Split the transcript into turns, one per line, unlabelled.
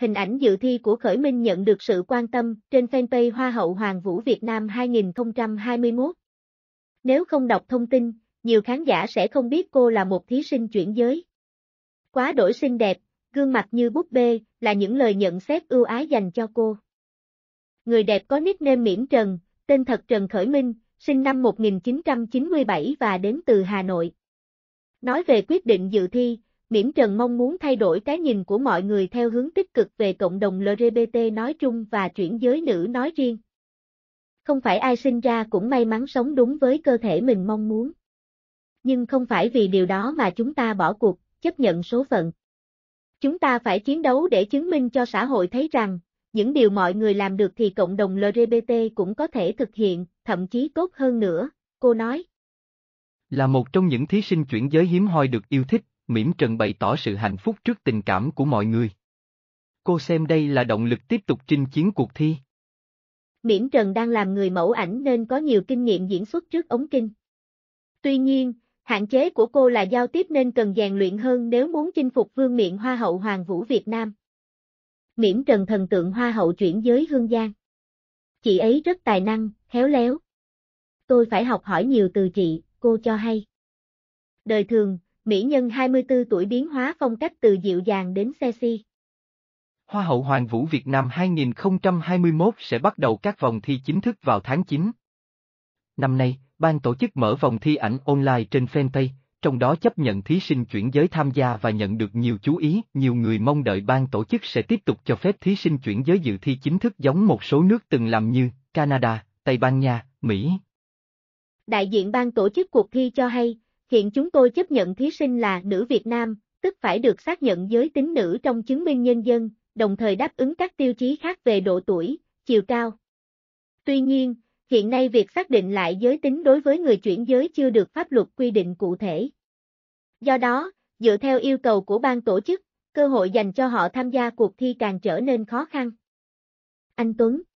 Hình ảnh dự thi của Khởi Minh nhận được sự quan tâm trên fanpage Hoa hậu Hoàng vũ Việt Nam 2021. Nếu không đọc thông tin, nhiều khán giả sẽ không biết cô là một thí sinh chuyển giới. Quá đổi xinh đẹp, gương mặt như búp bê là những lời nhận xét ưu ái dành cho cô. Người đẹp có nickname Miễn Trần, tên thật Trần Khởi Minh, sinh năm 1997 và đến từ Hà Nội. Nói về quyết định dự thi, Miễn Trần mong muốn thay đổi cái nhìn của mọi người theo hướng tích cực về cộng đồng LGBT nói chung và chuyển giới nữ nói riêng. Không phải ai sinh ra cũng may mắn sống đúng với cơ thể mình mong muốn. Nhưng không phải vì điều đó mà chúng ta bỏ cuộc, chấp nhận số phận. Chúng ta phải chiến đấu để chứng minh cho xã hội thấy rằng, những điều mọi người làm được thì cộng đồng LGBT cũng có thể thực hiện, thậm chí tốt hơn nữa, cô nói.
Là một trong những thí sinh chuyển giới hiếm hoi được yêu thích, mỉm trần bày tỏ sự hạnh phúc trước tình cảm của mọi người. Cô xem đây là động lực tiếp tục chinh chiến cuộc thi.
Miễn Trần đang làm người mẫu ảnh nên có nhiều kinh nghiệm diễn xuất trước ống kinh. Tuy nhiên, hạn chế của cô là giao tiếp nên cần rèn luyện hơn nếu muốn chinh phục vương miện Hoa hậu Hoàng vũ Việt Nam. Miễn Trần thần tượng Hoa hậu chuyển giới Hương Giang. Chị ấy rất tài năng, khéo léo. Tôi phải học hỏi nhiều từ chị, cô cho hay. Đời thường, mỹ nhân 24 tuổi biến hóa phong cách từ dịu dàng đến sexy.
Hoa hậu Hoàng vũ Việt Nam 2021 sẽ bắt đầu các vòng thi chính thức vào tháng 9. Năm nay, ban tổ chức mở vòng thi ảnh online trên fanpage, trong đó chấp nhận thí sinh chuyển giới tham gia và nhận được nhiều chú ý, nhiều người mong đợi ban tổ chức sẽ tiếp tục cho phép thí sinh chuyển giới dự thi chính thức giống một số nước từng làm như Canada, Tây Ban Nha, Mỹ.
Đại diện ban tổ chức cuộc thi cho hay, Hiện chúng tôi chấp nhận thí sinh là nữ Việt Nam, tức phải được xác nhận giới tính nữ trong chứng minh nhân dân, đồng thời đáp ứng các tiêu chí khác về độ tuổi, chiều cao. Tuy nhiên, hiện nay việc xác định lại giới tính đối với người chuyển giới chưa được pháp luật quy định cụ thể. Do đó, dựa theo yêu cầu của ban tổ chức, cơ hội dành cho họ tham gia cuộc thi càng trở nên khó khăn. Anh Tuấn